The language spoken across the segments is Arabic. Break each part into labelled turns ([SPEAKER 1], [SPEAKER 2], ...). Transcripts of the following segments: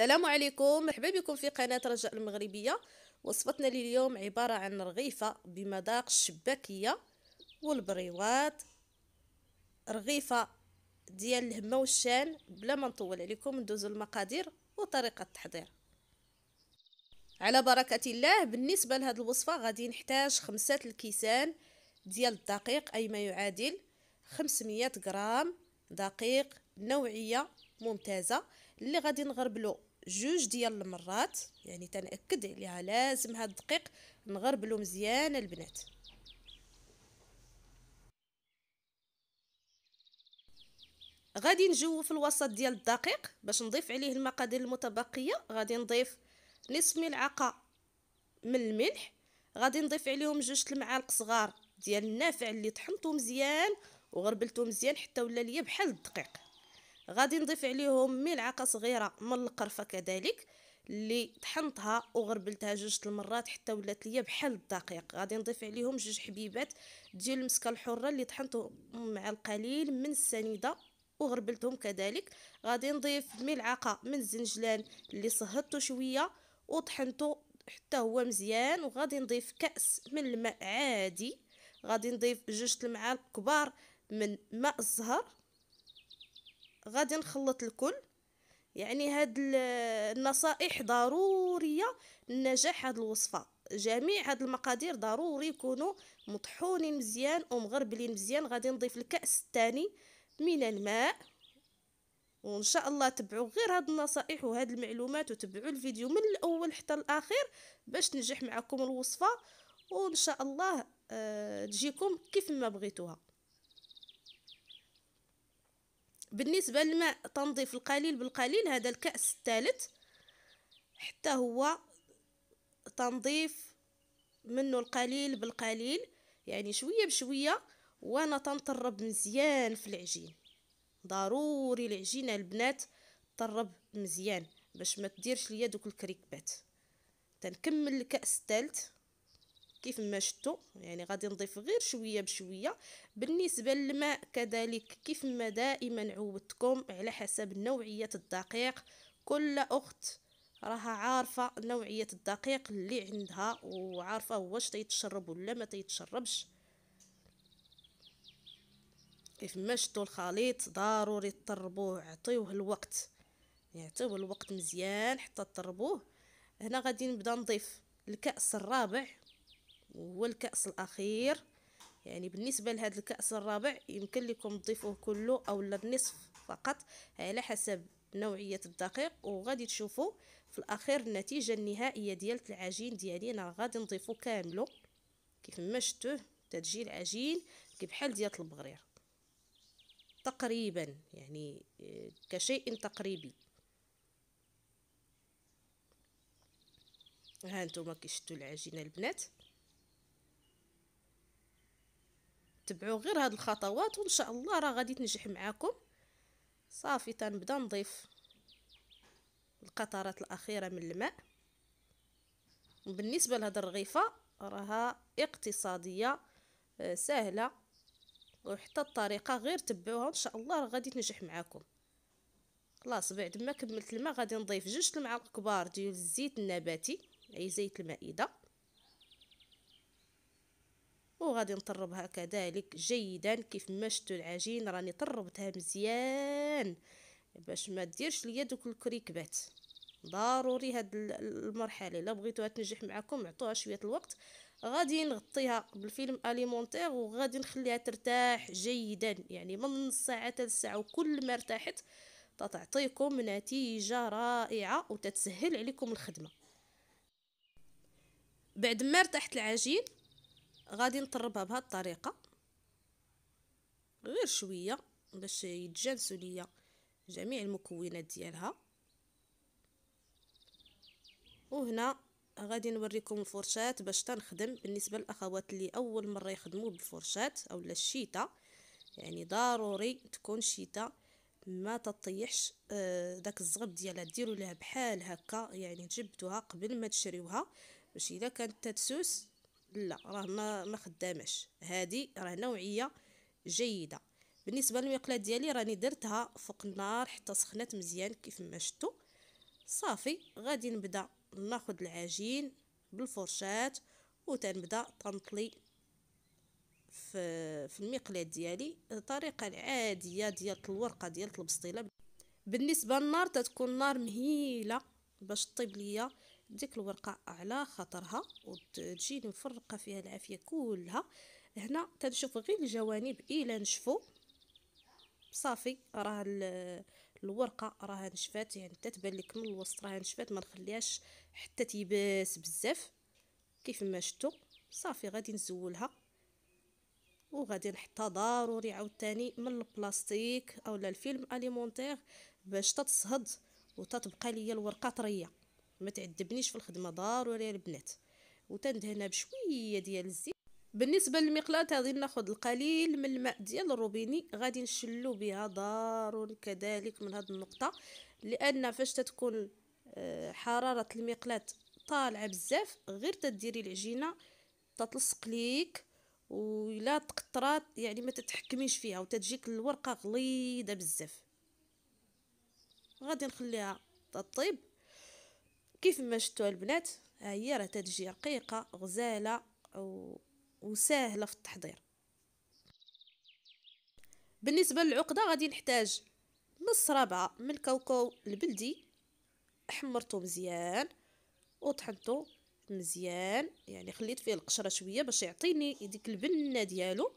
[SPEAKER 1] السلام عليكم مرحبا بكم في قناة رجاء المغربية وصفتنا لليوم عبارة عن رغيفة بمذاق الشباكية والبريوات رغيفة ديال الهمة والشان بلا ما نطول عليكم ندوزو المقادير وطريقة التحضير على بركة الله بالنسبة لهاد الوصفة غادي نحتاج خمسة الكيسان ديال الدقيق أي ما يعادل خمسمية غرام دقيق نوعية ممتازة اللي غادي نغربلو جوج ديال المرات يعني تنأكد عليها لازم هاد الدقيق نغربلو مزيان البنات غادي نجوف الوسط ديال الدقيق باش نضيف عليه المقادير المتبقيه غادي نضيف نصف ملعقه من الملح غادي نضيف عليهم جوج المعالق صغار ديال النافع اللي طحنته مزيان وغربلته مزيان حتى ولا ليا بحال الدقيق غادي نضيف عليهم ملعقه صغيره من القرفه كذلك اللي طحنتها وغربلتها جوج المرات حتى ولات ليا بحال الدقيق غادي نضيف عليهم جوج حبيبات ديال المسكه الحره اللي طحنتهم مع القليل من السنيده وغربلتهم كذلك غادي نضيف ملعقه من الزنجلان اللي صهدته شويه وطحنته حتى هو مزيان وغادي نضيف كاس من الماء عادي غادي نضيف جوج المعالق كبار من ماء الزهر غادي نخلط الكل يعني هاد النصائح ضرورية لنجاح هاد الوصفة جميع هاد المقادير ضروري يكونوا مطحونين مزيان ومغربلين مزيان غادي نضيف الكأس الثاني من الماء وان شاء الله تبعوا غير هاد النصائح وهاد المعلومات وتبعوا الفيديو من الاول حتى الاخير باش تنجح معكم الوصفه وان شاء الله آه، تجيكم كيف ما بغيتوها بالنسبة لما تنضيف القليل بالقليل هذا الكأس الثالث حتى هو تنضيف منه القليل بالقليل يعني شوية بشوية وانا تنطرب مزيان في العجين ضروري العجينة البنات تطرب مزيان باش ما تديرش ليا دوك الكريكبات تنكمل الكأس الثالث كيف ما شتو يعني غادي نضيف غير شويه بشويه بالنسبه للماء كذلك كيف ما دائما عودتكم على حسب نوعيه الدقيق كل اخت راها عارفه نوعيه الدقيق اللي عندها وعارفه واش تيتشرب ولا ما تيتشربش كيف ما شتو الخليط ضروري تطربوه عطيوه الوقت يعطيوه يعني الوقت مزيان حتى تطربوه هنا غادي نبدا نضيف الكاس الرابع والكأس الكأس الأخير يعني بالنسبة لهذا الكأس الرابع يمكن لكم تضيفوه كله أو النصف فقط على حسب نوعية الدقيق وغادي تشوفوا في الأخير النتيجة النهائية ديال العجين ديالي أنا غادي نضيفو كاملو كيف ما شفتوه تتجي العجين كبحال ديال البغرير تقريبا يعني آه، كشيء تقريبي ها انتم كي العجينه البنات تبعوا غير هاد الخطوات وان شاء الله راه غادي تنجح معاكم صافي تنبدا نضيف القطرات الاخيره من الماء وبالنسبه لهاد الرغيفه راها اقتصاديه آه، سهله وحتى الطريقه غير تبعوها ان شاء الله راه غادي تنجح معاكم خلاص بعد ما كملت الماء غادي نضيف جوج المعالق كبار ديال الزيت النباتي اي زيت المائده وغادي نطربها كذلك جيدا كيف ما شفتوا العجين راني طربتها مزيان باش ما ديرش ليا دوك الكريكبات ضروري هاد المرحله الا بغيتوها تنجح معكم عطوها شويه الوقت غادي نغطيها بالفيلم اليمونتير وغادي نخليها ترتاح جيدا يعني من نص ساعه حتى وكل ما ارتاحت تعطيكم نتيجه رائعه وتتسهل عليكم الخدمه بعد ما ارتحت العجين غادي نطربها بهاد الطريقه غير شويه باش يتجانسوا ليا جميع المكونات ديالها وهنا غادي نوريكم الفرشات باش تنخدم بالنسبه للاخوات اللي اول مره يخدموا بالفرشات اولا الشيتا يعني ضروري تكون شيتا ما تطيحش آه، داك الزغب ديالها ديروا لها بحال هكا يعني تجبدوها قبل ما تشريوها باش اذا كانت تتسوس لا راه ما ما خداماش هذه راه نوعيه جيده بالنسبه للمقله ديالي راني درتها فوق النار حتى سخنات مزيان كيف ما شفتوا صافي غادي نبدا ناخذ العجين بالفرشاه وتنبدا تنطلي في في المقله ديالي الطريقه العاديه ديال الورقه ديال البسطيله بالنسبه للنار تتكون نار مهيله باش طيب ليا ديك الورقه على خطرها وتجي مفرقه فيها العافيه كلها هنا تنشوف غير الجوانب الا نشفو صافي راه الورقه راها نشفات يعني تتبان لك من الوسط راها نشفات ما نخليهاش حتى تيباس بزاف كيف ما شفتوا صافي غادي نزولها وغادي نحطها ضروري عاوتاني من البلاستيك اولا الفيلم اليمونتير باش تتصهد وتتبقى ليا الورقه طريه ما تعذبنيش في الخدمه ضروري البنات وتندهنها بشويه ديال الزيت بالنسبه للمقلاه غادي ناخذ القليل من الماء ديال الروبيني غادي نشلو بها ضروري كذلك من هذه النقطه لان فاش تتكون آه، حراره المقلاه طالعه بزاف غير تديري العجينه تتلصق ليك ولا تقطرات يعني ما تتحكميش فيها وتتجيك الورقه غليظه بزاف غادي نخليها تطيب كيف ما شفتوا البنات ها هي راه تتجي رقيقه غزاله و... وسهله في التحضير بالنسبه للعقده غادي نحتاج نص ربعه من الكاوكاو البلدي حمرته مزيان وطحنته مزيان يعني خليت فيه القشره شويه باش يعطيني ديك البنه ديالو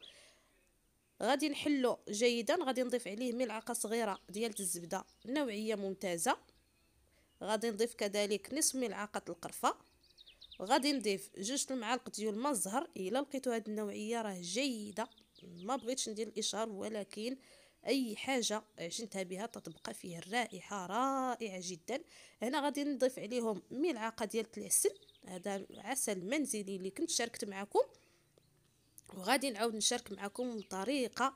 [SPEAKER 1] غادي نحلو جيدا غادي نضيف عليه ملعقه صغيره ديال الزبده نوعيه ممتازه غادي نضيف كذلك نصف ملعقه القرفه غادي نضيف جوج المعالق ديال الماء الزهر الا لقيتو هاد النوعيه راه جيده ما بغيتش ندير الاشهار ولكن اي حاجه عجنتها بها تتبقى فيه الرائحه رائعه جدا هنا غادي نضيف عليهم ملعقه ديال العسل هذا عسل منزلي اللي كنت شاركت معكم وغادي نعاود نشارك معكم طريقه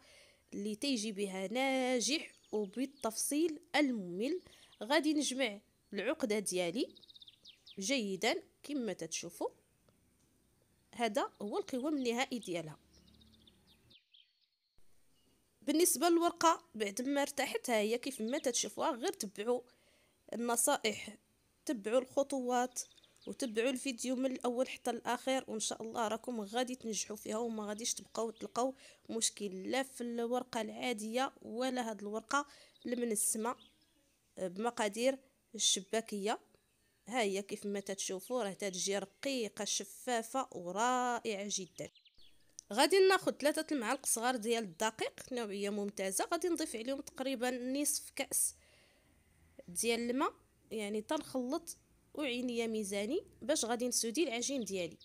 [SPEAKER 1] اللي تيجي بها ناجح وبالتفصيل الممل غادي نجمع العقده ديالي جيدا كما تتشوفوا هذا هو القوام النهائي ديالها بالنسبه للورقه بعد ما ارتاحت هي كيف ما تتشوفوها غير تبعوا النصائح تبعوا الخطوات وتبعوا الفيديو من الاول حتى الاخر وان شاء الله راكم غادي تنجحوا فيها وما غاديش تبقاو تلقاو مشكل لا في الورقه العاديه ولا هاد الورقه السماء بمقادير الشباكيه ها هي كيف ما تتشوفوا راه تتجي رقيقه شفافه ورائعه جدا غادي ناخذ ثلاثة المعالق صغار ديال الدقيق نوعيه ممتازه غادي نضيف عليهم تقريبا نصف كاس ديال الماء يعني تنخلط وعينيه ميزاني باش غادي نسودي العجين ديالي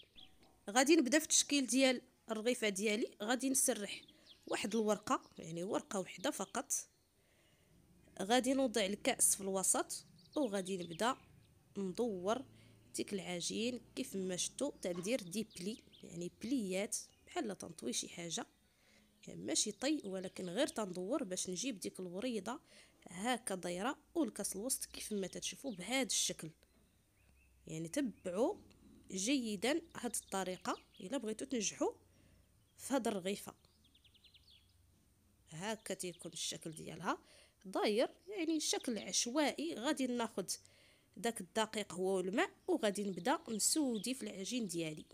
[SPEAKER 1] غادي نبدا في التشكيل ديال الرغيفه ديالي غادي نسرح واحد الورقه يعني ورقه وحده فقط غادي نوضع الكاس في الوسط وغادي نبدا ندور ديك العجين كيف ما شفتوا تندير دي بلي يعني بليات بحال تنطوي شي حاجه يعني ماشي طي ولكن غير تندور باش نجيب ديك الوريضه هكا دايره والكاس الوسط كيف ما تتشوفوا بهذا الشكل يعني تبعوا جيدا هاد الطريقه الا بغيتو تنجحوا في هاد الرغيفه هكا تيكون الشكل ديالها داير يعني شكل عشوائي غادي ناخد داك الدقيق هو الماء وغادي نبدا نسودي في العجين ديالي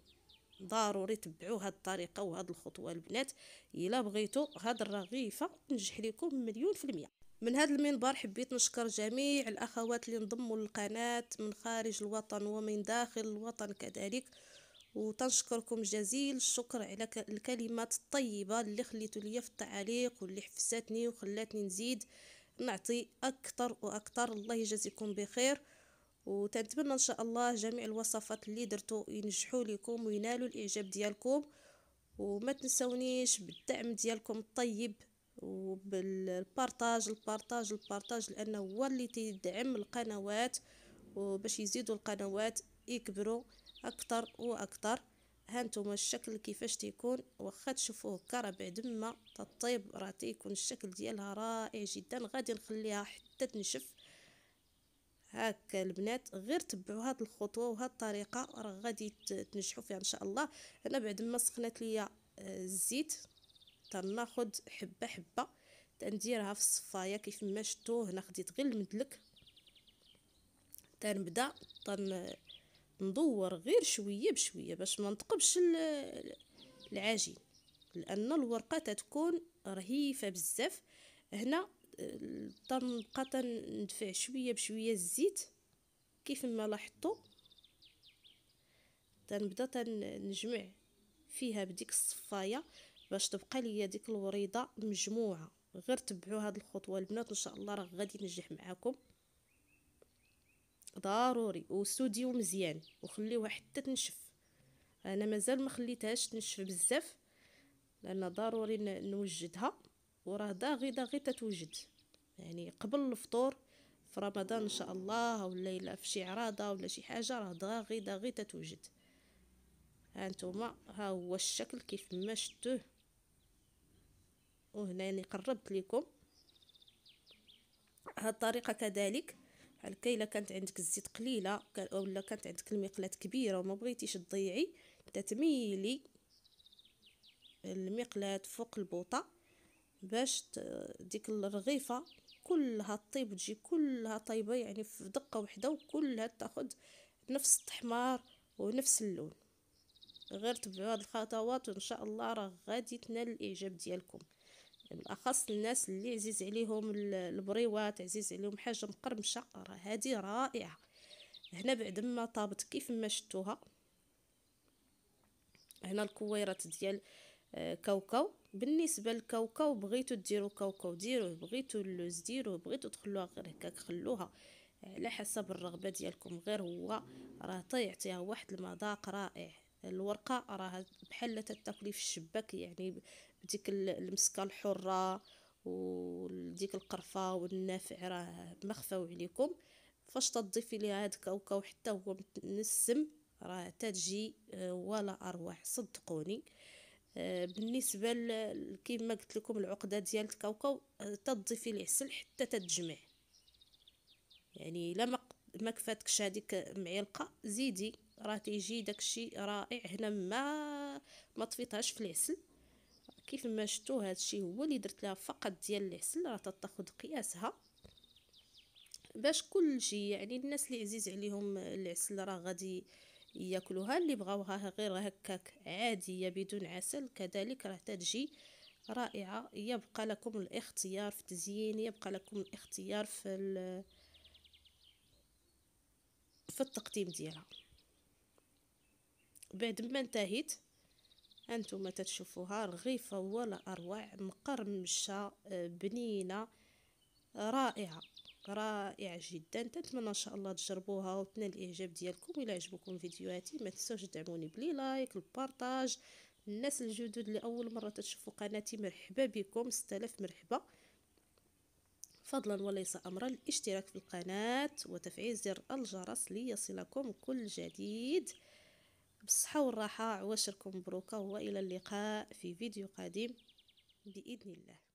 [SPEAKER 1] ضروري تبعوا هاد الطريقه وهاد الخطوه البنات الا بغيتو هاد الرغيفه تنجح لكم مليون في المية من هذا المنبر حبيت نشكر جميع الاخوات اللي انضموا للقناه من خارج الوطن ومن داخل الوطن كذلك وتنشكركم جزيل الشكر على الكلمات الطيبه اللي خليتوا لي في التعليق واللي حفزتني وخلاتني نزيد نعطي اكثر واكثر الله يجازيكم بخير وتنتمنى ان شاء الله جميع الوصفات اللي درتو ينجحوا لكم وينالوا الاعجاب ديالكم وما تنسونيش بالدعم ديالكم الطيب وبالبارطاج البارطاج البارطاج لانه هو اللي تدعم القنوات وباش يزيدوا القنوات يكبروا اكثر واكثر هانتوما الشكل كيفاش تيكون واخا تشوفوه كربع دما تطيب راه تيكون الشكل ديالها رائع جدا غادي نخليها حتى تنشف هاكا البنات غير تبعوا هاد الخطوه وهاد الطريقه راه غادي تنجحوا فيها ان شاء الله انا بعد ما سخنت ليا آه، الزيت تناخذ حبه حبه تنديرها في الصفايه كيف ما شفتوا هنا خديت غير المدلك تنبدا تن ندور غير شويه بشويه باش ما نتقبش العجين لان الورقه تتكون رهيفه بزاف هنا تنبقى تندفع شويه بشويه الزيت كيف ما لاحظتوا تنبدا تنجمع فيها بديك الصفايه باش تبقى ليا ديك الوريضه مجموعه غير تبعوا هاد الخطوه البنات ان شاء الله راه غادي نجح معاكم ضروري والسوديو مزيان وخليوها حتى تنشف انا مازال ما خليتهاش تنشف بزاف لان ضروري نوجدها وراه داغي داغي تتوجد يعني قبل الفطور في رمضان ان شاء الله ولا الا في شي عراضه ولا شي حاجه راه داغي داغي تتوجد ها نتوما ها هو الشكل كيف ما شفتوه وهنا يعني قربت لكم هاد الطريقه كذلك بحال الا كانت عندك الزيت قليله اولا كانت عندك المقلاه كبيره وما بغيتيش تضيعي تتميلي المقلاه فوق البوطه باش ديك الرغيفه كلها طيب تجي كلها طيبه يعني في دقه واحده وكلها تاخذ نفس التحمار ونفس اللون غير تبعوا هاد الخطوات وان شاء الله راه غادي تنال الاعجاب ديالكم بالاخص الناس اللي عزيز عليهم البريوات عزيز عليهم حاجه مقرمشه راه هذه رائعه هنا بعد ما طابت كيف ما شفتوها هنا الكويرات ديال آه، كاوكاو بالنسبه للكاوكاو بغيتو ديروا كاوكاو ديروه بغيتو اللوز ديروه بغيتو تخلوها غير هكاك خلوها على حسب الرغبه ديالكم غير هو راه طيعتيها واحد المذاق رائع الورقه راها بحال تتاكلي في الشباك يعني بديك المسكه الحره وديك القرفه والنافع راه مخفاو عليكم فاش تضيفي ليها هاد كاوكاو حتى هو متنسم راه تتجي آه، ولا ارواح صدقوني آه، بالنسبه كيما قلت لكم العقده ديال الكاوكاو آه، تضيفي العسل حتى تتجمع يعني الا ما كفاتكش هذيك معلقه زيدي راه تيجي داكشي رائع هنا ما ما طفيتهاش في العسل كيف ما شفتوا هادشي هو اللي درت لها فقط ديال العسل راه تاخد قياسها باش كل شيء يعني الناس اللي عزيز عليهم العسل راه غادي ياكلوها اللي بغاوها غير هكاك عاديه بدون عسل كذلك راه تتجي رائعه يبقى لكم الاختيار في التزيين يبقى لكم الاختيار في في التقديم ديالها بعد ما انتهيت هانتوما تتشوفوها رغيفه ولا اروع مقرمشه آه، بنينه رائعه رائعه جدا تنتمنى ان شاء الله تجربوها وتنال الاعجاب ديالكم الى عجبكم فيديوهاتي ما تنساوش تدعموني بلي لايك البارطاج الناس الجدد اللي اول مره تشوفوا قناتي مرحبا بكم 6000 مرحبا فضلا وليس امرا الاشتراك في القناه وتفعيل زر الجرس ليصلكم كل جديد بالصحة والراحة عواشركم مبروكة وإلى اللقاء في فيديو قادم بإذن الله